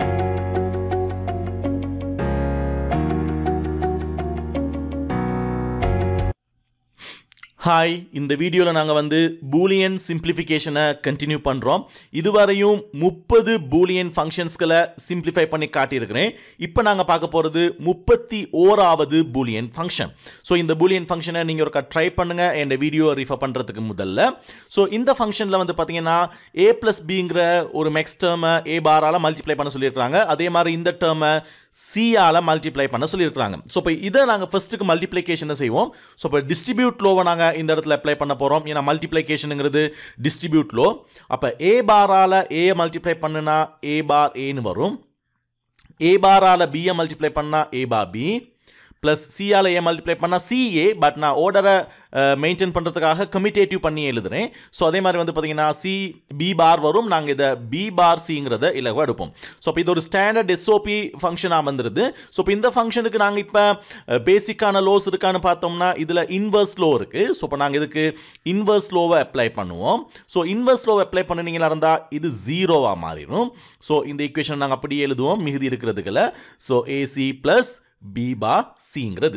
Thank you. Hi இந்த வீடியோவில் நாங்கள் வந்து பூலியன் சிம்பிளிஃபிகேஷனை கண்டினியூ பண்ணுறோம் இதுவரையும் முப்பது பூலியன் ஃபங்க்ஷன்ஸ்களை சிம்பிளிஃபை பண்ணி காட்டியிருக்கிறேன் இப்போ நாங்கள் பார்க்க போகிறது முப்பத்தி ஓராவது பூலியன் ஃபங்க்ஷன் ஸோ இந்த பூலியன் ஃபங்க்ஷனை நீங்கள் ஒருக்கா ட்ரை பண்ணுங்கள் என் வீடியோ ரிஃபர் பண்ணுறதுக்கு முதல்ல ஸோ இந்த ஃபங்க்ஷனில் வந்து பார்த்தீங்கன்னா ஏ ப்ளஸ் பிங்கிற ஒரு மேக்ஸ் டேர்மை ஏ பாரால் மல்டிப்ளை பண்ண சொல்லியிருக்கிறாங்க அதே மாதிரி இந்த டேர்மை சியால் மல்டிப்ளை பண்ண சொல்லியிருக்கிறாங்க ஸோ இப்போ இதை நாங்கள் ஃபஸ்ட்டுக்கு மல்டிப்ளிகேஷனை செய்வோம் ஸோ இப்போ டிஸ்ட்ரிபியூட் லோவை நாங்கள் இந்த இடத்துல அப்ளை பண்ண போகிறோம் ஏன்னா மல்டிப்ளிகேஷனுங்கிறது டிஸ்ட்ரிபியூட் லோ அப்போ ஏ பாரால் ஏயை மல்டிப்ளை பண்ணுனா ஏ பார் ஏன்னு வரும் ஏ பாரால் பியை மல்டிப்ளை பண்ணால் ஏ பார் பி ப்ளஸ் சியால் ஏ மல்டிப்ளை பண்ணால் சிஏ பட் நான் ஓர்டரை மெயின்டைன் பண்ணுறதுக்காக கமிட்டேட்டிவ் பண்ணி எழுதுனேன் ஸோ அதே மாதிரி வந்து பார்த்திங்கன்னா சி பி பார் வரும் நாங்கள் இதை பி பார் சிங்கிறத இலவாக எடுப்போம் ஸோ இப்போ இது ஒரு ஸ்டாண்டர்ட் எஸ்ஓபி ஃபங்க்ஷனாக வந்துடுது ஸோ இப்போ இந்த ஃபங்க்ஷனுக்கு நாங்கள் இப்போ பேசிக்கான லோஸ் இருக்கான்னு பார்த்தோம்னா இதில் இன்வர்ஸ் லோ இருக்குது ஸோ இப்போ நாங்கள் இதுக்கு இன்வர்ஸ் லோவை அப்ளை பண்ணுவோம் ஸோ இன்வர்ஸ் லோவை அப்ளை பண்ணினீங்களா இருந்தால் இது ஜீரோவாக மாறிடும் ஸோ இந்த ஈக்குவேஷன் நாங்கள் அப்படியே எழுதுவோம் மிகுதி இருக்கிறதுக்குள்ள so A C plus Biba Singra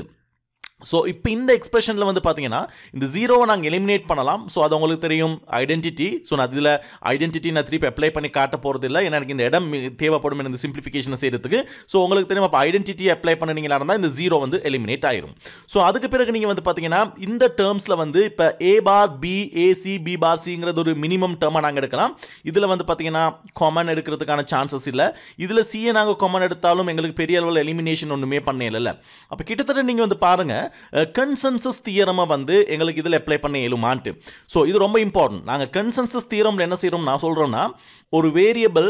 so இப்போ இந்த எக்ஸ்பிரஷனில் வந்து பார்த்தீங்கன்னா இந்த ஜீரோவை நாங்கள் எலிமினேட் பண்ணலாம் ஸோ அது உங்களுக்கு தெரியும் ஐடென்டிட்டி ஸோ நான் அதில் ஐடென்டிட்டி நான் திருப்பி அப்ளை பண்ணி காட்ட போகிறது இல்லை ஏன்னா எனக்கு இந்த இடம் தேவைப்படும் இந்த சிம்பிளிஃபிகேஷனை செய்கிறதுக்கு ஸோ உங்களுக்கு தெரியும் அப்போ ஐடென்டிட்டி அப்ளை பண்ணினீங்களா இருந்தால் இந்த ஜீரோ வந்து எலிமினேட் ஆயிரும் ஸோ அதுக்கு பிறகு நீங்கள் வந்து பார்த்தீங்கன்னா இந்த டேர்ம்ஸில் வந்து இப்போ A bar B A C B bar சிங்கிறது ஒரு மினிமம் டேர்மாக நாங்கள் எடுக்கலாம் இதில் வந்து பார்த்தீங்கன்னா காமன் எடுக்கிறதுக்கான சான்சஸ் இல்லை இதில் சியை நாங்கள் காமன் எடுத்தாலும் எங்களுக்கு பெரிய அளவில் எலிமினேஷன் ஒன்றுமே பண்ணல அப்போ கிட்டத்தட்ட நீங்கள் வந்து பாருங்கள் கன்சன்சஸ் தியரமை வந்து எங்களுக்கு இதில் அப்ளை பண்ண இயலுமான்ட்டு ஸோ இது ரொம்ப இம்பார்ட்டன்ட் நாங்கள் கன்சன்சஸ் தியரம் என்ன செய்கிறோம் நான் சொல்கிறோன்னா ஒரு வேரியபிள்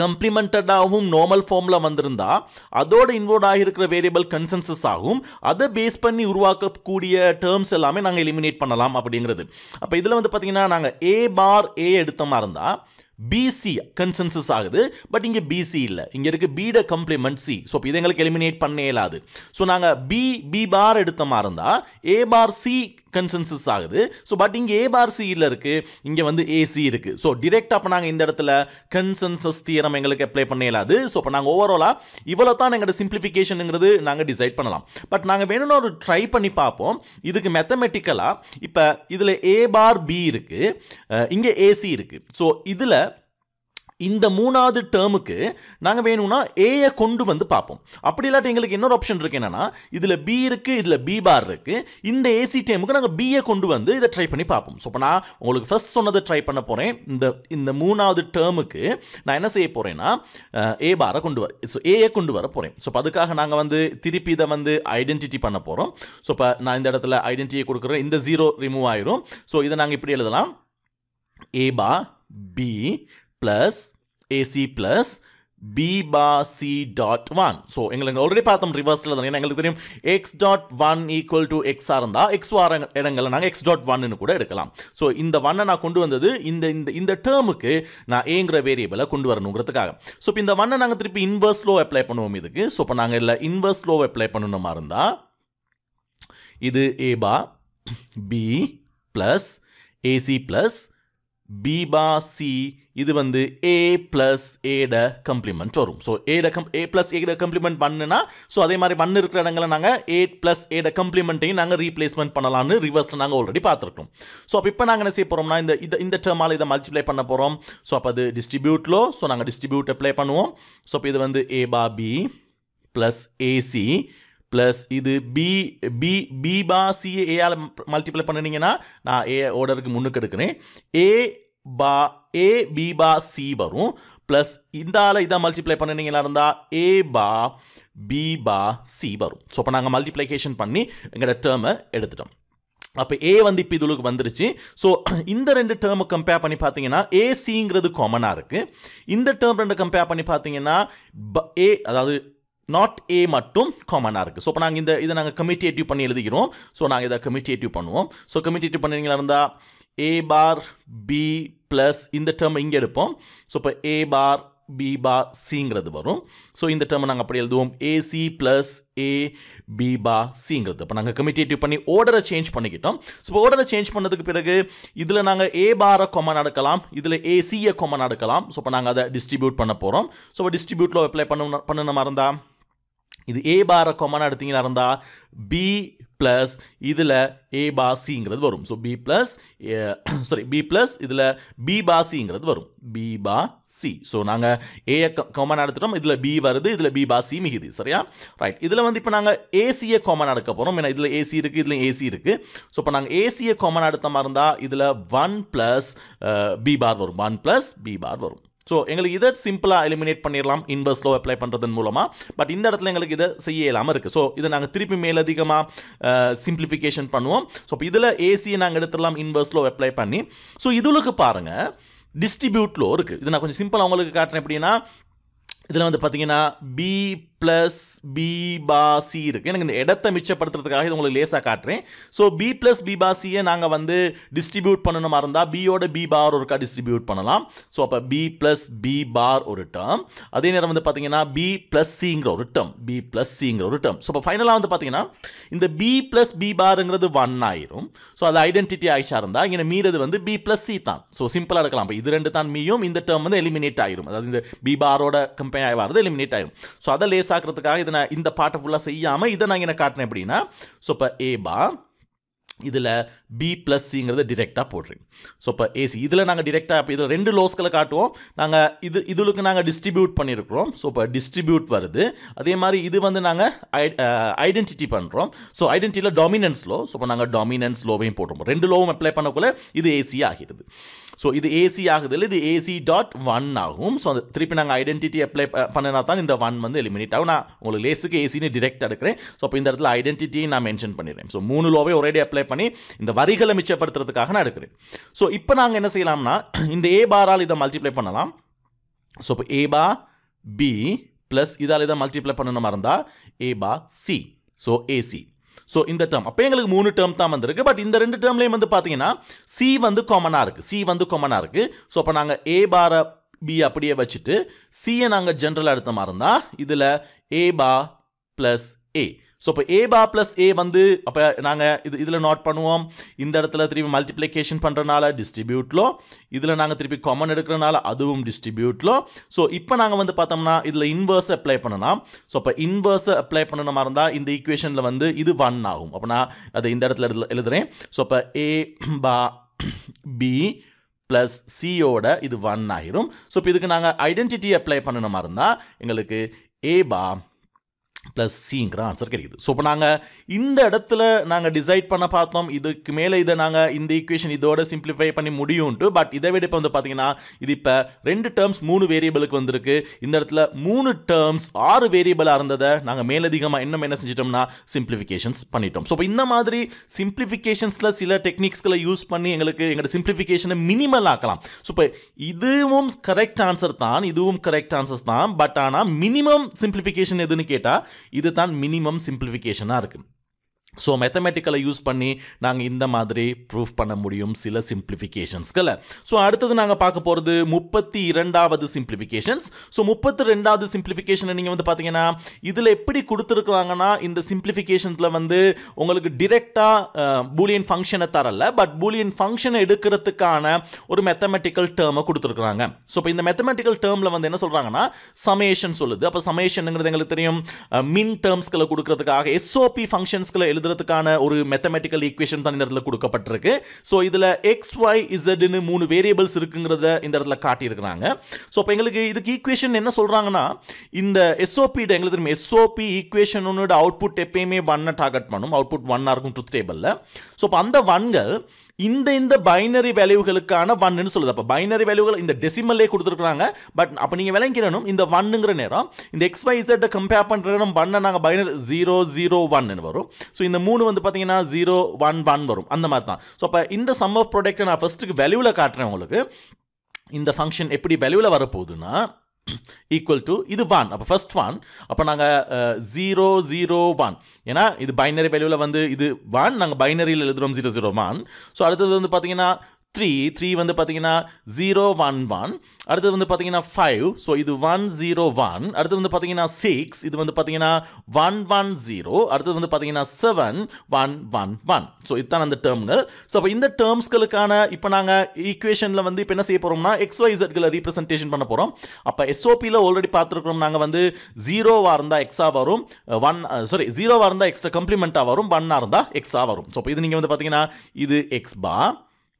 கம்ப்ளிமெண்டடாகவும் நார்மல் ஃபார்மில் வந்திருந்தா அதோட இன்வோல்வ் ஆகியிருக்கிற வேரியபிள் கன்சென்சஸ் ஆகும் அதை பேஸ் பண்ணி உருவாக்கக்கூடிய டேர்ம்ஸ் எல்லாமே நாங்கள் எலிமினேட் பண்ணலாம் அப்படிங்கிறது அப்போ இதில் வந்து பார்த்தீங்கன்னா நாங்கள் ஏ பார் ஏ எடுத்த மாதிரி இருந்தால் பிசி கன்சென்சஸ் ஆகுது பட் இங்கே பிசி இல்லை இங்கே இருக்குது பிட கம்ப்ளிமெண்ட் சி ஸோ இப்போ இதை எங்களுக்கு எலிமினேட் பண்ணே இல்லாது ஸோ நாங்கள் பி பி பார் எடுத்த மாதிரி இருந்தால் ஏ பார் சி கன்சென்சஸ் ஆகுது ஸோ பட் இங்கே ஏ பார் சியில் இருக்குது இங்கே வந்து ஏசி இருக்குது ஸோ டிரெக்டாக அப்போ நாங்கள் இந்த இடத்துல கன்சென்சஸ் தியரம் எங்களுக்கு அப்ளை பண்ண இயலாது ஸோ இப்போ நாங்கள் ஓவராலாக இவ்வளோ தான் எங்களோட சிம்பிளிஃபிகேஷனுங்கிறது நாங்கள் டிசைட் பண்ணலாம் பட் நாங்கள் வேணும்னு ஒரு ட்ரை பண்ணி பார்ப்போம் இதுக்கு மெத்தமெட்டிக்கலாக இப்போ இதில் ஏ பார் பி இருக்குது இங்கே ஏசி இருக்குது ஸோ இதில் இந்த மூணாவது டேர்முக்கு நாங்கள் வேணும்னா ஏயை கொண்டு வந்து பார்ப்போம் அப்படி இல்லாட்டி எங்களுக்கு இன்னொரு ஆப்ஷன் இருக்குது என்னென்னா இதில் பி இருக்குது இதில் பி பார் இருக்குது இந்த ஏசி டேமுக்கு நாங்கள் பிஏ கொண்டு வந்து இதை ட்ரை பண்ணி பார்ப்போம் ஸோ இப்போ நான் உங்களுக்கு ஃபஸ்ட் சொன்னதை ட்ரை பண்ண போகிறேன் இந்த இந்த மூணாவது டேர்முக்கு நான் என்ன செய்ய போகிறேன்னா ஏ பாரை கொண்டு வர ஸோ ஏயை கொண்டு வர போகிறேன் ஸோ இப்போ அதுக்காக நாங்கள் வந்து திருப்பி இதை வந்து ஐடென்டிட்டி பண்ண போகிறோம் ஸோ இப்போ நான் இந்த இடத்துல ஐடென்டிட்டியை கொடுக்குறேன் இந்த ஜீரோ ரிமூவ் ஆயிரும் ஸோ இதை நாங்கள் இப்படி எழுதலாம் A bar B plus A C plus B bar C dot one so எங்களுக்கு ஆல்ரெடி பார்த்தோம் ரிவர்ஸில் தான் ஏன்னா எங்களுக்கு தெரியும் X dot one equal to எக்ஸாக இருந்தால் எக்ஸ் வார இடங்களில் நாங்கள் எக்ஸ் டாட் ஒன்னு கூட எடுக்கலாம் ஸோ இந்த ஒன்னை நான் கொண்டு வந்தது இந்த இந்த இந்த டேர்முக்கு நான் ஏங்கிற வேரியபிளை கொண்டு வரணுங்கிறதுக்காக ஸோ இப்போ இந்த ஒன்னை நாங்கள் திருப்பி இன்வர்ஸ் லோ அப்ளை பண்ணுவோம் இதுக்கு ஸோ இப்போ நாங்கள் இல்லை இன்வர்ஸ் லோ அப்ளை பண்ணணுமா இருந்தால் இது A bar B plus A C plus B bar C இது வந்து ஏ ப்ளஸ் ஏட கம்ப்ளிமெண்ட் வரும் ஸோ ஏட கம் ஏ ப்ளஸ் ஏட கம்ப்ளிமெண்ட் பண்ணுனா ஸோ அதே மாதிரி பண்ணு இருக்கிற இடங்களை நாங்கள் ஏ ப்ளஸ் ஏட கம்ப்ளிமெண்ட்டையும் நாங்கள் ரீப்ளேஸ்மெண்ட் பண்ணலாம்னு ரிவர்ஸில் நாங்கள் ஆல்ரெடி பார்த்துருக்கோம் ஸோ அப்போ இப்போ நாங்கள் என்ன செய்ய போகிறோம்னா இந்த இது இந்த டேர்மால் இதை மல்டிப்ளை பண்ண போகிறோம் ஸோ அப்போ அது டிஸ்ட்ரிபியூட்லோ ஸோ நாங்கள் டிஸ்ட்ரிபியூட் அப்ளை பண்ணுவோம் ஸோ இப்போ இது வந்து A bar B plus A C plus இது B B B bar C A ஏஆல் மல்டிப்ளை பண்ணினீங்கன்னா நான் ஏ ஓர்டருக்கு முன்னுக்கு எடுக்கிறேன் A bar A B bar C வரும் ப்ளஸ் இந்த ஆளை இதை மல்டிப்ளை பண்ணினீங்களா இருந்தால் ஏ பா பி பா சி வரும் ஸோ இப்போ நாங்கள் மல்டிப்ளிகேஷன் பண்ணி எங்களோட டேர்மை எடுத்துட்டோம் அப்போ ஏ வந்து இப்போ இதுலுக்கு வந்துருச்சு ஸோ இந்த ரெண்டு டேர்மு கம்பேர் பண்ணி பார்த்தீங்கன்னா ஏசிங்கிறது காமனாக இருக்குது இந்த டேர்ம் ரெண்டு கம்பேர் பண்ணி பார்த்தீங்கன்னா ஏ அதாவது நாட் ஏ மட்டும் காமனாக இருக்குது ஸோ இப்போ நாங்கள் இந்த இதை நாங்கள் கமிட்டேட்டிவ் பண்ணி எழுதிக்கிறோம் ஸோ நாங்கள் இதை கமிட்டேட்டிவ் பண்ணுவோம் ஸோ கமிட்டேட்டிவ் பண்ணிங்களா இருந்தால் ஏ பார் பி ப்ளஸ் இந்த டேர்ம் இங்கே எடுப்போம் ஸோ இப்போ ஏ பார் பி பா சிங்கிறது வரும் ஸோ இந்த டேர்மை நாங்கள் அப்படி எழுதுவோம் AC plus A B bar சிங்கிறது இப்போ நாங்கள் கமிட்டேட்டிவ் பண்ணி ஓர்டரை சேஞ்ச் பண்ணிக்கிட்டோம் ஸோ ஓர்டரை சேஞ்ச் பண்ணதுக்கு பிறகு இதில் நாங்கள் ஏ பாரை கொம நடக்கலாம் இதில் ஏசியை கொம நடக்கலாம் ஸோ இப்போ நாங்கள் அதை டிஸ்ட்ரிபியூட் பண்ண போகிறோம் ஸோ இப்போ டிஸ்ட்ரிபியூட்டில் அப்ளை பண்ண பண்ணணுமா இருந்தால் இது ஏ பார கொமனாக எடுத்தீங்கன்னா இருந்தால் பி ப்ளஸ் இதில் ஏ பா சிங்கிறது வரும் so B plus sorry B plus இதில் பி பா சிங்கிறது வரும் பி பா சி ஸோ நாங்கள் ஏயை காமன் எடுத்துட்டோம் இதில் பி வருது இதில் பி பா சி மிகுதி சரியா ரைட் இதில் வந்து இப்போ நாங்கள் ஏசியை காமன் எடுக்க போகிறோம் ஏன்னா இதில் ஏசி இருக்குது இதில் ஏசி இருக்குது ஸோ இப்போ நாங்கள் ஏசியை காமன் எடுத்த மாதிரி இருந்தால் இதில் ஒன் ப்ளஸ் பி பார் வரும் ஒன் ப்ளஸ் பி பார் வரும் ஸோ எங்களுக்கு இதை சிம்பிளாக எலிமினேட் பண்ணிடலாம் இன்வெர்ஸ் லோ அப்ளை பண்ணுறதன் மூலமாக பட் இந்த இடத்துல எங்களுக்கு இதை செய்ய இல்லாமல் இருக்குது ஸோ இதை நாங்கள் திருப்பி மேலதிகமாக சிம்பிளிஃபிகேஷன் பண்ணுவோம் ஸோ இப்போ இதில் ஏசியை நாங்கள் எடுத்துடலாம் இன்வெர்ஸ் லோ அப்ளை பண்ணி ஸோ இதுலக்கு பாருங்கள் டிஸ்ட்ரிபியூட் லோ இருக்குது இது நான் கொஞ்சம் சிம்பிளாக உங்களுக்கு காட்டுறேன் எப்படின்னா இதில் வந்து பார்த்தீங்கன்னா பி ப்ளஸ் பி பாசி இருக்குது எனக்கு இந்த இடத்தை மிச்சப்படுத்துறதுக்காக இது உங்களுக்கு லேசாக காட்டுறேன் ஸோ பி ப்ளஸ் பி பாசியை நாங்கள் வந்து டிஸ்ட்ரிபியூட் பண்ணணுமா இருந்தால் பியோட பி பார் ஒருக்கா டிஸ்ட்ரிபியூட் பண்ணலாம் ஸோ அப்போ பி ப்ளஸ் பி பார் ஒரு டேர்ம் அதே நேரம் வந்து பார்த்தீங்கன்னா பி ப்ளஸ் சிங்கிற ஒரு டேர்ம் பி ப்ளஸ் சிங்கிற ஒரு டேர்ம் ஸோ இப்போ ஃபைனலாக வந்து பார்த்தீங்கன்னா இந்த பி ப்ளஸ் பி பாருங்கிறது ஒன் ஆயிரும் ஸோ அது ஐடென்டிட்டி ஆயிஷா இருந்தால் இங்கே மீறது வந்து பி ப்ளஸ் சி தான் ஸோ சிம்பிளாக இருக்கலாம் இப்போ இது ரெண்டு தான் மீயும் இந்த டேர்ம் வந்து எலிமினேட் ஆயிரும் அதாவது இந்த பி பாரோட கம்பெனி ஆகிறது எலிமினேட் ஆயிரும் ஸோ அதை லேசாக ஆக்குறதுக்காக இதை நான் இந்த பாட்டை ஃபுல்லாக செய்யாமல் இதை நான் என்ன காட்டினேன் அப்படின்னா ஸோ இப்போ ஏபா இதில் பி ப்ளஸ் சிங்கிறத டிரெக்டாக போடுறேன் ஸோ இப்போ ஏசி இதில் நாங்கள் டிரெக்டாக இப்போ இதில் ரெண்டு லோஸ்களை காட்டுவோம் நாங்கள் இது இதுலுக்கு நாங்கள் டிஸ்ட்ரிபியூட் பண்ணியிருக்கிறோம் ஸோ இப்போ டிஸ்ட்ரிபியூட் வருது அதே மாதிரி இது வந்து நாங்கள் ஐடென்டிட்டி பண்ணுறோம் ஸோ ஐடென்டிட்டியில் டாமினன்ஸ் லோ ஸோ இப்போ நாங்கள் டாமினன்ஸ் லோவையும் போடுறோம் ரெண்டு லோவும் அப்ளை பண்ணக்குள்ளே இது ஏசி ஆகிடுது ஸோ இது ஏசி ஆகுதில்ல இது ஏசி டாட் ஒன் ஆகும் ஸோ அந்த திருப்பி நாங்கள் ஐடென்டிட்டி அப்ளை பண்ணினா தான் இந்த ஒன் வந்து எலிமினேட் ஆகும் நான் உங்களுக்கு லேஸுக்கு ஏசின்னு டிரெக்ட் எடுக்கிறேன் ஸோ அப்போ இந்த இடத்துல ஐடென்டிட்டியை நான் மென்ஷன் பண்ணிடுறேன் ஸோ மூணு லோவே ஒரேடி அப்ளை பண்ணி இந்த வரிகளை மிச்சப்படுத்துறதுக்காக நான் எடுக்கிறேன் ஸோ இப்போ நாங்கள் என்ன செய்யலாம்னா இந்த ஏ பாரால் இதை மல்டிப்ளை பண்ணலாம் ஸோ இப்போ ஏ பா பி ப்ளஸ் இதால் இதை மல்டிப்ளை பண்ணணும் மறந்தால் A bar C so A C so இந்த டேர்ம் அப்போ எங்களுக்கு மூணு டேர்ம் தான் வந்திருக்கு பட் இந்த ரெண்டு டேர்ம்லேயும் வந்து பார்த்தீங்கன்னா சி வந்து காமனாக இருக்குது சி வந்து காமனாக இருக்குது ஸோ அப்போ நாங்கள் ஏ பார பி அப்படியே வச்சுட்டு சியை நாங்கள் ஜென்ரலாக எடுத்த மாதிரி இருந்தால் இதில் ஏ பா ப்ளஸ் ஏ ஸோ இப்போ ஏ பா ப்ளஸ் ஏ வந்து அப்போ நாங்கள் இது இதில் நோட் பண்ணுவோம் இந்த இடத்துல திருப்பி மல்டிப்ளிகேஷன் பண்ணுறனால டிஸ்ட்ரிபியூட்லோ இதில் நாங்கள் திருப்பி காமன் எடுக்கிறனால அதுவும் டிஸ்ட்ரிபியூட்டில் ஸோ இப்போ நாங்கள் வந்து பார்த்தோம்னா இதில் இன்வர்ஸ் அப்ளை பண்ணலாம் ஸோ அப்போ இன்வர்ஸ் அப்ளை பண்ணணும் மாதிரி இருந்தால் இந்த ஈக்குவேஷனில் வந்து இது ஒன் ஆகும் அப்போ நான் அதை இந்த இடத்துல எழுதுகிறேன் ஸோ அப்போ ஏ பா பி ப்ளஸ் சியோட இது ஒன் ஆகிரும் ஸோ இப்போ இதுக்கு நாங்கள் ஐடென்டிட்டி அப்ளை பண்ணணுமா இருந்தால் எங்களுக்கு ஏ பா ப்ளஸ் சிங்கிற ஆன்சர் கிடைக்குது ஸோ இப்போ நாங்கள் இந்த இடத்துல நாங்கள் டிசைட் பண்ண பார்த்தோம் இதுக்கு மேலே இதை நாங்கள் இந்த ஈக்குவேஷன் இதோட சிம்பிளிஃபை பண்ணி முடியும்ட்டு பட் இதை விட இப்போ வந்து பார்த்தீங்கன்னா இது இப்போ ரெண்டு டேர்ம்ஸ் மூணு வேரியபிளுக்கு வந்திருக்கு இந்த இடத்துல மூணு டேர்ம்ஸ் ஆறு வேரியபிளாக இருந்ததை நாங்கள் மேலதிகமாக இன்னும் என்ன செஞ்சிட்டோம்னா சிம்பிளிஃபிகேஷன்ஸ் பண்ணிட்டோம் ஸோ இப்போ இந்த மாதிரி சிம்பிளிஃபிகேஷன்ஸில் சில டெக்னிக்ஸ்களை யூஸ் பண்ணி எங்களுக்கு எங்களோட சிம்பிளிஃபிகேஷனை மினிமல் ஆக்கலாம் ஸோ இப்போ இதுவும் கரெக்ட் ஆன்சர் தான் இதுவும் கரெக்ட் ஆன்சர்ஸ் தான் பட் ஆனால் மினிமம் சிம்பிளிஃபிகேஷன் எதுன்னு கேட்டால் இதுதான் மினிமம் சிம்பிளிஃபிகேஷனாக இருக்குது ஸோ மெத்தமெட்டிக்கலை யூஸ் பண்ணி நாங்கள் இந்த மாதிரி ப்ரூஃப் பண்ண முடியும் சில சிம்பிளிஃபிகேஷன்ஸ்களை ஸோ அடுத்தது நாங்கள் பார்க்க போகிறது முப்பத்தி இரண்டாவது சிம்பிளிஃபிகேஷன்ஸ் ஸோ முப்பத்தி ரெண்டாவது சிம்பிளிஃபிகேஷனை நீங்கள் வந்து பார்த்தீங்கன்னா இதில் எப்படி கொடுத்துருக்குறாங்கன்னா இந்த சிம்பிளிஃபிகேஷன்ஸில் வந்து உங்களுக்கு டிரெக்டாக பூலியன் ஃபங்க்ஷனை தரல பட் பூலியன் ஃபங்க்ஷனை எடுக்கிறதுக்கான ஒரு மெத்தமெட்டிக்கல் டேர்மை கொடுத்துருக்குறாங்க ஸோ இப்போ இந்த மெத்தமெட்டிக்கல் டேர்மில் வந்து என்ன சொல்கிறாங்கன்னா சமேஷன் சொல்லுது அப்போ சமேஷனுங்கிறது எங்களுக்கு தெரியும் மின் டேர்ம்ஸ்களை கொடுக்கறதுக்காக எஸ்ஓபி ஃபங்க்ஷன்ஸ்களை எழுது எழுதுறதுக்கான ஒரு மெத்தமெட்டிக்கல் ஈக்குவேஷன் தான் இந்த இடத்துல கொடுக்கப்பட்டிருக்கு ஸோ இதில் எக்ஸ் ஒய் இசட்னு மூணு வேரியபிள்ஸ் இருக்குங்கிறத இந்த இடத்துல காட்டியிருக்கிறாங்க ஸோ இப்போ எங்களுக்கு இதுக்கு ஈக்குவேஷன் என்ன சொல்கிறாங்கன்னா இந்த எஸ்ஓபி எங்களுக்கு தெரியும் எஸ்ஓபி ஈக்குவேஷனோட அவுட்புட் எப்பயுமே ஒன்னை டார்கெட் பண்ணும் அவுட்புட் ஒன்னாக இருக்கும் ட்ரூத் டேபிளில் ஸோ அந்த ஒன்கள் இந்த இந்த பைனரி வேல்யூகளுக்கான ஒன்னு சொல்லுது அப்போ பைனரி வேல்யூகள் இந்த டெசிமல்லே கொடுத்துருக்குறாங்க பட் அப்போ நீங்கள் விளங்கிடணும் இந்த ஒன்னுங்கிற நேரம் இந்த எக்ஸ் ஒய் இசட்டை கம்பேர் பண்ணுற நேரம் ஒன்னை நாங்கள் பைனரி ஜீரோ ஜீரோ ஒன்னு வரும் ஸோ இந்த இந்த மூணு வந்து பார்த்தீங்கன்னா ஜீரோ ஒன் ஒன் வரும் அந்த மாதிரி தான் ஸோ அப்போ இந்த சம் ஆஃப் ப்ராடக்ட்டை நான் ஃபஸ்ட்டுக்கு வேல்யூவில் காட்டுறேன் உங்களுக்கு இந்த ஃபங்க்ஷன் எப்படி வேல்யூவில் வரப்போகுதுன்னா ஈக்குவல் டு இது ஒன் அப்போ ஃபஸ்ட் ஒன் அப்போ நாங்கள் ஜீரோ ஜீரோ ஒன் ஏன்னா இது பைனரி வேல்யூவில் வந்து இது ஒன் நாங்கள் பைனரியில் எழுதுகிறோம் ஜீரோ ஜீரோ ஒன் ஸோ அடுத்தது வந்து பார்த்தீங்கன்னா த்ரீ த்ரீ வந்து பார்த்தீங்கன்னா ஜீரோ ஒன் ஒன் அடுத்தது வந்து பார்த்தீங்கன்னா ஃபைவ் ஸோ இது ஒன் ஜீரோ ஒன் அடுத்தது வந்து பார்த்தீங்கன்னா சிக்ஸ் இது வந்து பார்த்தீங்கன்னா ஒன் ஒன் ஜீரோ அடுத்தது வந்து பார்த்தீங்கன்னா seven one one one so இதுதான் அந்த டேர்ம்கள் ஸோ அப்போ இந்த டேர்ம்ஸ்களுக்கான இப்போ நாங்கள் ஈக்குவேஷனில் வந்து இப்போ என்ன செய்ய போகிறோம்னா எக்ஸ் ஒய் இசட்களை பண்ண போகிறோம் அப்போ எஸ்ஓபியில் ஆல்ரெடி பார்த்துருக்குறோம் நாங்கள் வந்து ஜீரோவாக இருந்தால் எக்ஸாக வரும் ஒன் சாரி ஜீரோவாக இருந்தால் எக்ஸ்ட்ரா கம்ப்ளிமெண்ட்டாக வரும் ஒன்னாக இருந்தால் எக்ஸாக வரும் ஸோ இப்போ இது நீங்கள் வந்து பார்த்தீங்கன்னா இது எக்ஸ் பா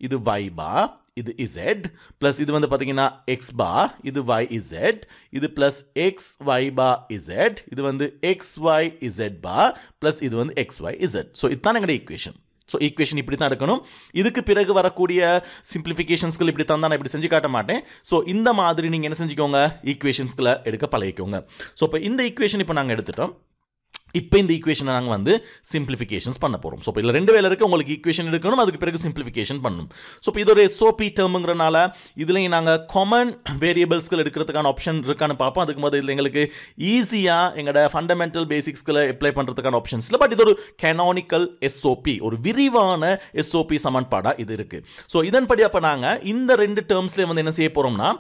இது y bar, இது z, ப்ளஸ் இது வந்து பார்த்தீங்கன்னா x bar, இது ஒய் இசெட் இது plus X y bar z, இது வந்து X y z bar, plus இது வந்து எக்ஸ் y z. ஸோ இதுதான் எங்களுடைய equation. ஸோ equation இப்படி தான் இருக்கணும் இதுக்கு பிறகு வரக்கூடிய சிம்பிளிஃபிகேஷன்ஸ்கள் இப்படி தான் நான் இப்படி செஞ்சு காட்ட மாட்டேன் ஸோ இந்த மாதிரி நீங்கள் என்ன செஞ்சுக்கோங்க ஈக்குவேஷன்ஸ்களை எடுக்க பழகிக்கோங்க ஸோ இப்போ இந்த ஈக்குவேஷன் இப்போ நாங்கள் எடுத்துட்டோம் இப்போ இந்த ஈக்குவேஷனை நாங்கள் வந்து சிம்பிளிஃபிகேஷன்ஸ் பண்ண போகிறோம் ஸோ இப்போ இதில் ரெண்டு வேலை இருக்குது உங்களுக்கு ஈக்குவேஷன் எடுக்கணும் அதுக்கு பிறகு சிம்பிளிஃபிகேஷன் பண்ணணும் ஸோ இப்போ இது ஒரு எஸ்ஓபி டேர்முங்கிறனால இதுலேயும் நாங்கள் காமன் வேரியபிள்ஸ்கள் எடுக்கிறதுக்கான ஆப்ஷன் இருக்கான்னு பார்ப்போம் அதுக்கு போது இதில் எங்களுக்கு ஈஸியாக எங்களோட ஃபண்டமெண்டல் பேசிக்ஸ்களை அப்ளை பண்ணுறதுக்கான ஆப்ஷன்ஸ் இல்லை பட் இது ஒரு கெனானிக்கல் எஸ்ஓபி ஒரு விரிவான எஸ்ஓபி சமன்பாடாக இது இருக்குது ஸோ இதன்படி அப்போ நாங்கள் இந்த ரெண்டு டேர்ம்ஸ்லேயே வந்து என்ன செய்ய போகிறோம்னா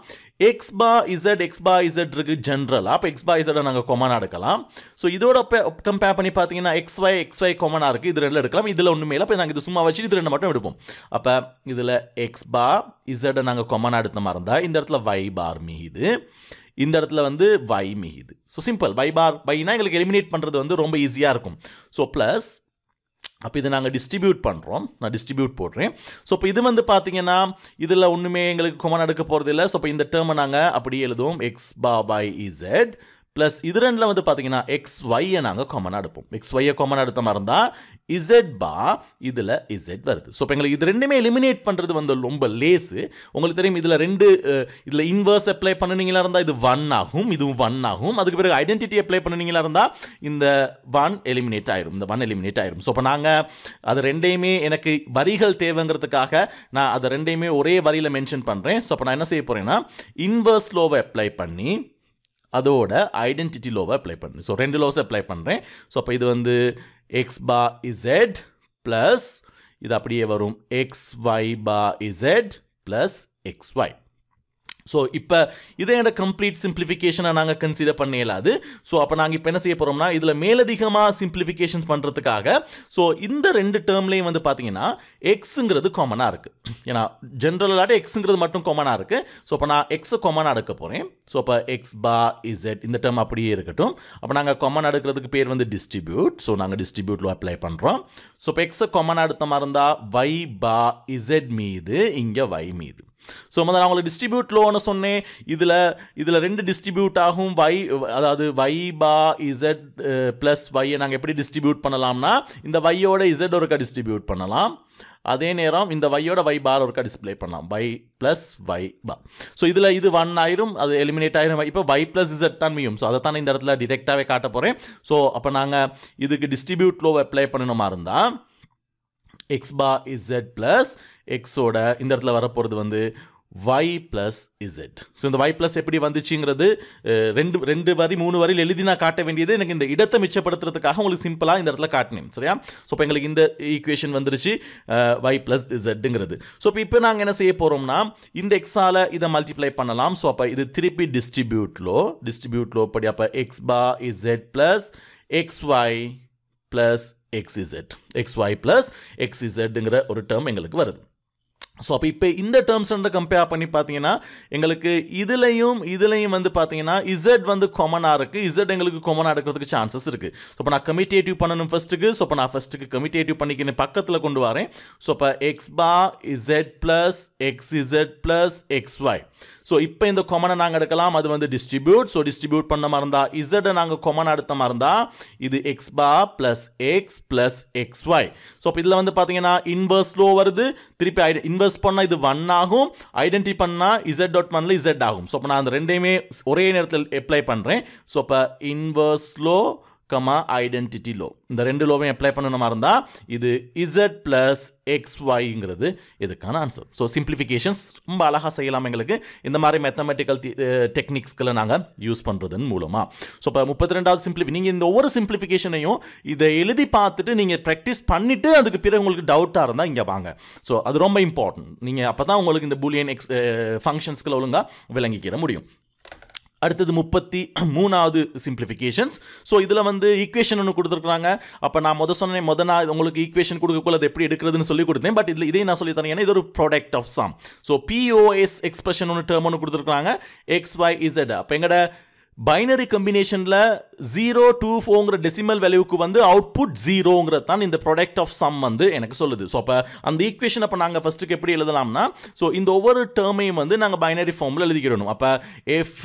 X bar Z x bar Z இருக்குது ஜென்ரலாக அப்போ எக்ஸ் பா இசட்டை நாங்கள் கொமனாக எடுக்கலாம் ஸோ இதோட கம்பேர் பண்ணி பார்த்தீங்கன்னா எக்ஸ் ஒய் எக்ஸ் ஒய் கொமனாக இருக்குது இது ரெண்டில் எடுக்கலாம் இதில் ஒன்றுமே இல்லை இப்போ நாங்கள் இது சும்மா வச்சு இது ரெண்டு மட்டும் எடுப்போம் அப்போ இதில் எக்ஸ் பா இசட்டை நாங்கள் கொமனாக எடுத்த மாதிரி இருந்தால் இந்த இடத்துல வை பார் மீது இந்த இடத்துல வந்து வை மீது ஸோ சிம்பிள் வை பார் வைனா எங்களுக்கு எலிமினேட் பண்ணுறது வந்து ரொம்ப ஈஸியாக இருக்கும் ஸோ ப்ளஸ் அப்போ இது நாங்கள் டிஸ்ட்ரிபியூட் பண்ணுறோம் நான் டிஸ்ட்ரிபியூட் போடுறேன் ஸோ இப்போ இது வந்து பார்த்தீங்கன்னா இதில் ஒன்றுமே எங்களுக்கு குமன் எடுக்க போகிறது இல்லை ஸோ இப்போ இந்த டேர்மை நாங்கள் அப்படியே எழுதுவோம் எக்ஸ் பா பை இசட் ப்ளஸ் இது ரெண்டில் வந்து பார்த்தீங்கன்னா எக்ஸ் ஒய்யை நாங்கள் காமனாக எடுப்போம் எக்ஸ் ஒய்யை காமனாக எடுத்த மாதிரி இருந்தால் இசட் பா இதில் இசட் வருது ஸோ இப்போ எங்களுக்கு இது ரெண்டுமே எலிமினேட் பண்ணுறது வந்து ரொம்ப லேஸு உங்களுக்கு தெரியும் இதில் ரெண்டு இதில் இன்வர்ஸ் அப்ளை பண்ணினீங்களா இருந்தால் இது ஒன் ஆகும் இதுவும் ஒன் ஆகும் அதுக்கு பிறகு ஐடென்டிட்டி அப்ளை பண்ணினீங்களா இருந்தால் இந்த ஒன் எலிமினேட் ஆயிரும் இந்த ஒன் எலிமினேட் ஆயிரும் ஸோ இப்போ நாங்கள் அது ரெண்டையுமே எனக்கு வரிகள் தேவைங்கிறதுக்காக நான் அதை ரெண்டையுமே ஒரே வரியில் மென்ஷன் பண்ணுறேன் ஸோ அப்போ நான் என்ன செய்ய போகிறேன்னா இன்வர்ஸ் லோவை அப்ளை பண்ணி அதோட ஐடென்டிட்டி லோவை அப்ளை பண்ணுறேன் ஸோ ரெண்டு லோஸை அப்ளை பண்ணுறேன் ஸோ அப்போ இது வந்து எக்ஸ் பா இசட் ப்ளஸ் இது அப்படியே வரும் X Y bar Z plus X Y so இப்போ இதை என்ன கம்ப்ளீட் சிம்பிளிஃபிகேஷனை நாங்கள் கன்சிடர் பண்ண இயலாது ஸோ அப்போ நாங்கள் இப்போ என்ன செய்ய போகிறோம்னா இதில் மேலதிகமாக சிம்பிளிஃபிகேஷன்ஸ் பண்ணுறதுக்காக ஸோ இந்த ரெண்டு டேர்ம்லேயும் வந்து பார்த்தீங்கன்னா எக்ஸுங்கிறது காமனாக இருக்குது ஏன்னா ஜென்ரலாக எக்ஸுங்கிறது மட்டும் காமனாக இருக்குது ஸோ அப்போ நான் எக்ஸை காமனாக எடுக்க போகிறேன் ஸோ அப்போ எக்ஸ் பா இசட் இந்த டேர்ம் அப்படியே இருக்கட்டும் அப்போ நாங்கள் காமன் எடுக்கிறதுக்கு பேர் வந்து டிஸ்ட்ரிபியூட் ஸோ நாங்கள் டிஸ்ட்ரிபியூட்டில் அப்ளை பண்ணுறோம் ஸோ இப்போ எக்ஸை காமனாக எடுத்த மாதிரி இருந்தால் வை பா இசட் மீது இங்கே வை மீது ஸோ முதல்ல நான் டிஸ்ட்ரிபியூட் லோன்னு சொன்னேன் இதில் இதில் ரெண்டு டிஸ்ட்ரிபியூட் ஆகும் வை அதாவது வை பா இசட் ப்ளஸ் வையை நாங்கள் எப்படி டிஸ்ட்ரிபியூட் பண்ணலாம்னா இந்த வையோட இசட் ஒருக்கா டிஸ்ட்ரிபியூட் பண்ணலாம் அதே நேரம் இந்த வையோட வை பார் ஒருக்கா டிஸ்பிளே பண்ணலாம் வை ப்ளஸ் வை பா ஸோ இதில் இது ஒன் ஆயிரும் அது எலிமினேட் ஆயிரும் இப்போ வை ப்ளஸ் இசட் தான் மியும் ஸோ அதை தான் இந்த இடத்துல டிரெக்டாகவே காட்ட போகிறேன் ஸோ அப்போ நாங்கள் இதுக்கு டிஸ்ட்ரிபியூட் லோ அப்ளை பண்ணணுமா இருந்தால் எக்ஸ் பா இசட் ப்ளஸ் எக்ஸோட இந்த இடத்துல வரப்போகிறது வந்து y plus z. ஸோ இந்த y plus எப்படி வந்துச்சுங்கிறது ரெண்டு ரெண்டு வரி மூணு வரியில் எழுதி நான் காட்ட வேண்டியது எனக்கு இந்த இடத்தை மிச்சப்படுத்துறதுக்காக உங்களுக்கு சிம்பிளாக இந்த இடத்துல காட்டினேன் சரியா ஸோ இப்போ எங்களுக்கு இந்த ஈக்குவேஷன் வந்துருச்சு y plus zங்கிறது ஸோ இப்போ இப்போ நாங்கள் என்ன செய்ய போகிறோம்னா இந்த எக்ஸால் இதை மல்டிப்ளை பண்ணலாம் ஸோ அப்போ இது திருப்பி டிஸ்ட்ரிபியூட்லோ டிஸ்ட்ரிபியூட்லோ படி அப்போ X bar Z plus X Y plus X Z X Y plus எக்ஸிசெட்டுங்கிற ஒரு டேர்ம் எங்களுக்கு வருது ஸோ அப்போ இப்போ இந்த டேர்ம்ஸ் வந்து கம்பேர் பண்ணி பார்த்தீங்கன்னா எங்களுக்கு இதுலையும் இதுலையும் வந்து பார்த்தீங்கன்னா இசட் வந்து காமனாக இருக்குது இசட் எங்களுக்கு காமனாக எடுக்கிறதுக்கு சான்சஸ் இருக்குது ஸோ இப்போ நான் கமிட்டேட்டிவ் பண்ணணும் ஃபஸ்ட்டுக்கு ஸோ இப்போ நான் ஃபஸ்ட்டுக்கு கமிட்டேட்டிவ் பண்ணிக்கின்னு பக்கத்தில் கொண்டு வரேன் ஸோ இப்போ X bar Z plus X Z plus X Y so இப்போ இந்த கொமனை நாங்கள் எடுக்கலாம் அது வந்து டிஸ்ட்ரிபியூட் ஸோ டிஸ்ட்ரிபியூட் பண்ண மறந்தா இசட்டை நாங்கள் கொமன் அடுத்த மறந்தா இது X bar plus X plus X Y so இப்போ இதில் வந்து பார்த்தீங்கன்னா இன்வெர்ஸ் லோ வருது திருப்பி ஐட இன்வெஸ்ட் பண்ணால் இது ஒன் ஆகும் ஐடென்டி பண்ணால் இசட் டாட் ஒன்ல இசட் ஆகும் ஸோ அப்போ நான் அந்த ரெண்டையுமே ஒரே நேரத்தில் அப்ளை பண்ணுறேன் ஸோ இப்போ inverse law comma identity law இந்த ரெண்டு லோவையும் அப்ளை பண்ணணுமா இருந்தால் இது இசட் ப்ளஸ் எக்ஸ் ஒய்ங்கிறது இதுக்கான ஆன்சர் ஸோ சிம்பிளிஃபிகேஷன்ஸ் ரொம்ப அழகாக செய்யலாம் எங்களுக்கு இந்த மாதிரி மெத்தமெட்டிக்கல் டெக்னிக்ஸ்களை நாங்கள் யூஸ் பண்ணுறதன் மூலமாக ஸோ இப்போ முப்பத்தி ரெண்டாவது சிம்பிளிஃபி நீங்கள் இந்த ஒவ்வொரு சிம்பிளிஃபிகேஷனையும் இதை எழுதி பார்த்துட்டு நீங்கள் ப்ராக்டிஸ் பண்ணிவிட்டு அதுக்கு பிறகு உங்களுக்கு டவுட்டாக இருந்தால் இங்கே வாங்க ஸோ அது ரொம்ப இம்பார்ட்டன்ட் நீங்கள் அப்போ தான் உங்களுக்கு இந்த பூலியன் எக்ஸ் ஃபங்க்ஷன்ஸ்களை ஒழுங்காக விளங்கிக்கிற முடியும் அடுத்தது முப்பத்தி மூணாவது சிம்பிளிஃபிகேஷன்ஸ் ஸோ இதில் வந்து ஈக்குவேஷன் ஒன்று கொடுத்துருக்காங்க அப்போ நான் முதல் சொன்னேன் முதல் நான் உங்களுக்கு ஈக்குவேஷன் கொடுக்கக்குள்ள அது எப்படி எடுக்கிறதுன்னு சொல்லி கொடுத்தேன் பட் இதில் இதையும் நான் சொல்லி தரேன் இது ஒரு product of sum so POS expression ஒன்று டேர்ம் ஒன்று கொடுத்துருக்காங்க எக்ஸ் ஒய் இசட் அப்போ எங்கட பைனரி கம்பினேஷனில் ஜீரோ டூ ஃபோங்கிற டெசிமல் வேல்யூக்கு வந்து அவுட்புட் ஜீரோங்கிறது தான் இந்த ப்ராடக்ட் ஆஃப் சம் வந்து எனக்கு சொல்லுது ஸோ அப்போ அந்த ஈக்குவேஷன் அப்போ நாங்கள் ஃபஸ்ட்டுக்கு எப்படி எழுதலாம்னா ஸோ இந்த ஒவ்வொரு டேர்மையும் வந்து நாங்கள் பைனரி ஃபார்மில் எழுதிக்கிறோம் அப்போ எஃப்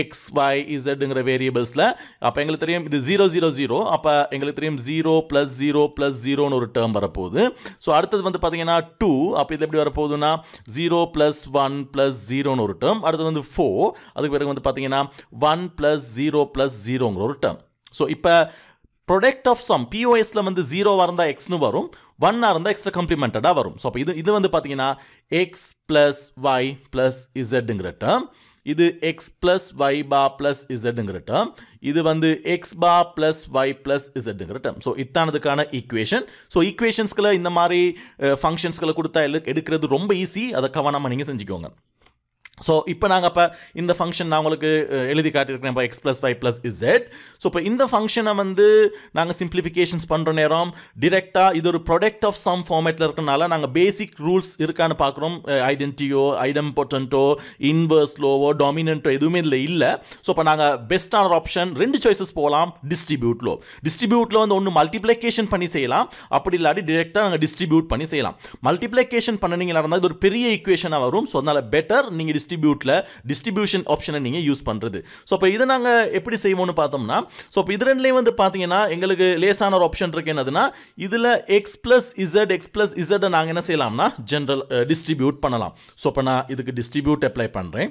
எக்ஸ் uh, ஒய் இசட்ங்கிற வேரியபிள்ஸில் அப்போ எங்களுக்கு தெரியும் இது ஜீரோ ஜீரோ ஜீரோ அப்போ எங்களுக்கு தெரியும் ஜீரோ ப்ளஸ் ஜீரோ ப்ளஸ் ஜீரோனு ஒரு டேர்ம் வரப்போகுது ஸோ அடுத்தது வந்து பார்த்தீங்கன்னா டூ அப்போ இது எப்படி வரப்போகுதுன்னா ஜீரோ ப்ளஸ் ஒன் ப்ளஸ் ஜீரோன்னு ஒரு டேர்ம் அடுத்தது வந்து ஃபோர் அதுக்கு பிறகு வந்து பார்த்தீங்கன்னா one one plus zero plus ஜீரோங்கிற ஒரு டேர்ம் ஸோ இப்போ ப்ரொடக்ட் ஆஃப் சம் பிஓஎஸில் வந்து ஜீரோவாக இருந்தால் எக்ஸ்னு வரும் ஒன்னாக இருந்தால் எக்ஸ்ட்ரா காம்ப்ளிமெண்டடாக வரும் ஸோ அப்போ இது இது வந்து பார்த்தீங்கன்னா எக்ஸ் ப்ளஸ் ஒய் ப்ளஸ் இசட்டுங்கிற டேர்ம் இது x plus y bar plus இசட்டுங்கிற டேர்ம் இது வந்து x bar plus y plus இசட்டுங்கிற டேர்ம் ஸோ இத்தானதுக்கான ஈக்குவேஷன் ஸோ ஈக்குவேஷன்ஸ்களை இந்த மாதிரி ஃபங்க்ஷன்ஸ்களை கொடுத்தா எடுக்கிறது ரொம்ப ஈஸி அதை கவனமாக நீங்கள் செஞ்சுக்கோங்க ஸோ இப்போ நாங்கள் இப்போ இந்த ஃபங்க்ஷன் நான் உங்களுக்கு எழுதி காட்டியிருக்கிறேன் இப்போ x plus five plus z so இப்போ இந்த ஃபங்க்ஷனை வந்து நாங்கள் சிம்பிளிஃபிகேஷன்ஸ் பண்ணுற நேரம் டிரெக்டாக இது ஒரு ப்ரொடக்ட் ஆஃப் சம் ஃபார்மேட்டில் இருக்கிறனால நாங்கள் பேசிக் ரூல்ஸ் இருக்கான்னு பார்க்குறோம் ஐடென்டியோ ஐடம் பொட்டன்ட்டோ இன்வர்ஸ்லோவோ டாமினன்ட்டோ எதுவுமே இதில் இல்லை ஸோ இப்போ நாங்கள் பெஸ்ட்டான ஒரு ஆப்ஷன் ரெண்டு சாய்ஸஸ் போகலாம் டிஸ்ட்ரிபியூட்லோ டிஸ்ட்ரிபியூட்டில் வந்து ஒன்று மல்டிப்ளிகேஷன் பண்ணி செய்யலாம் அப்படி இல்லாட்டி டிரெக்டாக நாங்கள் டிஸ்ட்ரிபியூட் பண்ணி செய்யலாம் மல்டிப்ளிகேஷன் பண்ணினீங்களா இருந்தால் இது ஒரு பெரிய ஈக்குவேஷனாக வரும் ஸோ அதனால் பெட்டர் நீங்கள் டிஸ்ட்ரிபியூட்டில் டிஸ்ட்ரிபியூஷன் ஆப்ஷனை நீங்கள் யூஸ் பண்ணுறது ஸோ இப்போ இதை நாங்கள் எப்படி செய்வோம்னு பார்த்தோம்னா ஸோ இப்போ இது ரெண்டுலேயும் வந்து பார்த்தீங்கன்னா எங்களுக்கு லேசான ஒரு ஆப்ஷன் இருக்கு என்னதுன்னா இதில் x plus z x plus இசட்டை நாங்கள் என்ன செய்யலாம்னா ஜென்ரல் டிஸ்ட்ரிபியூட் பண்ணலாம் ஸோ இப்போ நான் இதுக்கு டிஸ்ட்ரிபியூட் அப்ளை பண்ணுறேன்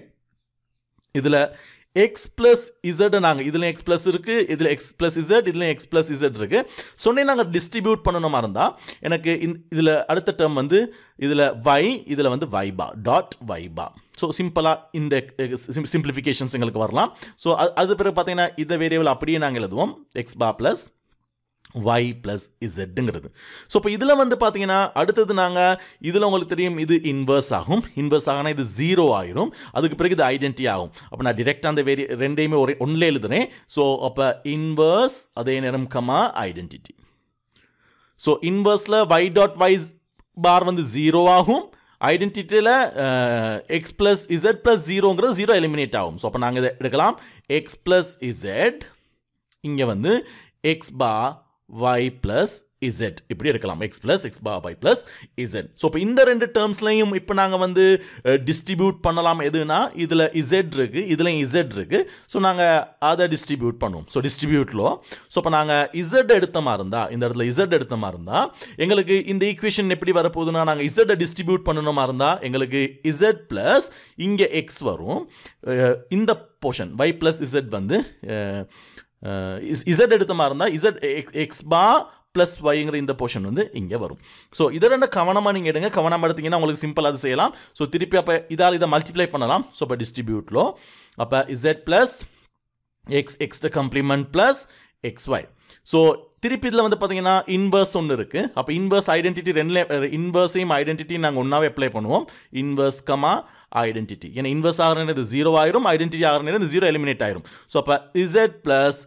இதில் எக்ஸ் ப்ளஸ் இசட் நாங்கள் இதில் எக்ஸ் ப்ளஸ் இருக்குது இதில் எக்ஸ் ப்ளஸ் இசட் இதில் எக்ஸ் ப்ளஸ் இசட் இருக்குது சொன்னே நாங்கள் டிஸ்ட்ரிபியூட் பண்ணணுமா இருந்தால் எனக்கு இந்த இதில் அடுத்த டேர்ம் வந்து இதில் வை இதில் வந்து வைபா டாட் வைபா ஸோ சிம்பிளாக இந்த சிம்பிளிஃபிகேஷன்ஸ் எங்களுக்கு வரலாம் ஸோ அது அது பிறகு பார்த்தீங்கன்னா இந்த வேரியபிள் அப்படியே நாங்கள் எழுதுவோம் x bar plus y plus இசட்டுங்கிறது ஸோ இப்போ இதில் வந்து பார்த்தீங்கன்னா அடுத்தது நாங்கள் இதில் உங்களுக்கு தெரியும் இது இன்வர்ஸ் ஆகும் இன்வர்ஸ் ஆகினா இது ஜீரோ ஆயிரும் அதுக்கு பிறகு இது ஐடென்டி ஆகும் அப்போ நான் டிரெக்டாக அந்த வேரி ரெண்டையுமே ஒரே ஒன்றில் எழுதுனேன் ஸோ அப்போ இன்வர்ஸ் அதே நேரம் கமா ஐடென்டிட்டி ஸோ இன்வர்ஸில் ஒய் டாட் வைஸ் பார் வந்து ஜீரோ ஆகும் ஐடென்டிட்டியில் எக்ஸ் ப்ளஸ் இசட் ப்ளஸ் ஜீரோங்கிறது ஜீரோ எலிமினேட் ஆகும் ஸோ அப்போ நாங்கள் இதை எடுக்கலாம் எக்ஸ் ப்ளஸ் இசட் இங்கே வந்து எக்ஸ் பா y plus z இப்படி இருக்கலாம் x plus x bar by plus z so இப்போ இந்த ரெண்டு டேர்ம்ஸ்லையும் இப்போ நாங்கள் வந்து டிஸ்ட்ரிபியூட் பண்ணலாம் எதுனா இதில் z இருக்கு இதுலையும் z இருக்கு ஸோ நாங்கள் அதை டிஸ்ட்ரிபியூட் பண்ணுவோம் ஸோ டிஸ்ட்ரிபியூட்லோ ஸோ இப்போ நாங்கள் z எடுத்த மாதிரி இருந்தால் இந்த இடத்துல z எடுத்த மாதிரி இருந்தால் எங்களுக்கு இந்த ஈக்குவேஷன் எப்படி வரப்போகுதுன்னா நாங்கள் z டிஸ்ட்ரிபியூட் மாதிரி இருந்தால் எங்களுக்கு z ப்ளஸ் இங்கே x வரும் இந்த போர்ஷன் y ப்ளஸ் z வந்து இசட் எடுத்த மாதிரி இருந்தால் இசட் எக்ஸ் பா ப்ளஸ் ஒய்ங்கிற இந்த போர்ஷன் வந்து இங்கே வரும் ஸோ இதை ரெண்டு கவனமாக நீங்கள் எடுங்க கவனமாக எடுத்தீங்கன்னா உங்களுக்கு சிம்பிள் அது செய்யலாம் ஸோ திருப்பி அப்போ இதால் இதை மல்டிப்ளை பண்ணலாம் ஸோ இப்போ டிஸ்ட்ரிபியூட்டில் அப்போ z plus x extra complement plus X Y so திருப்பி இதில் வந்து பார்த்தீங்கன்னா இன்வர்ஸ் ஒன்று இருக்குது அப்போ இன்வர்ஸ் ஐடென்டிட்டி ரெண்டு இன்வர்ஸையும் ஐடென்டிட்டி நாங்கள் ஒன்றாவே அப்ளை பண்ணுவோம் இன்வர்ஸ் கமா ஐடென்டிட்டி ஏன்னா இன்வர்ஸ் ஆகிற நேரம் ஜீரோ ஆயிரும் ஐடென்டிட்டி ஆகிற நேரம் ஜீரோ எலிமினேட் ஆயிரும் ஸோ அப்போ இசட் ப்ளஸ்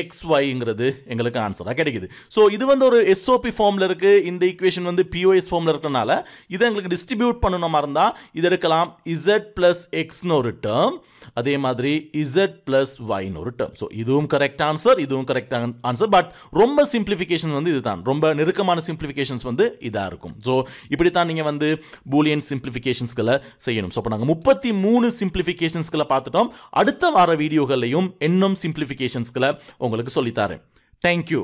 எக்ஸ் ஒய்ங்கிறது எங்களுக்கு ஆன்சராக கிடைக்குது ஸோ இது வந்து ஒரு எஸ்ஓபி ஃபார்மில் இருக்குது இந்த ஈக்குவேஷன் வந்து பிஓஎஸ் ஃபார்மில் இருக்கிறனால இதை எங்களுக்கு டிஸ்ட்ரிபியூட் பண்ணணுமா இருந்தால் இது எடுக்கலாம் இசட் ப்ளஸ் எக்ஸ்னு ஒரு டேர்ம் அதே மாதிரி இசட் ப்ளஸ் ஒய்னு ஒரு டேர்ம் ஸோ இதுவும் கரெக்ட் ஆன்சர் இதுவும் கரெக்ட் ஆன்சர் பட் ரொம்ப சிம்பிளிஃபிகேஷன் வந்து இதுதான் ரொம்ப நெருக்கமான சிம்பிளிஃபிகேஷன்ஸ் வந்து இதாக இருக்கும் ஸோ இப்படி தான் நீங்கள் வந்து பூலியன் சிம்பிளிஃபிகேஷன்ஸ்களை செய்யணும் ஸோ இப்போ நாங்கள் முப்பத்தி மூணு சிம்பிளிஃபிகேஷன்ஸ்களை பார்த்துட்டோம் அடுத்த வார வீடியோகள்லையும் இன்னும் சிம்பிளிஃபிகேஷன்ஸ்களை உங்களுக்கு சொல்லித்தாரேன் தேங்க்யூ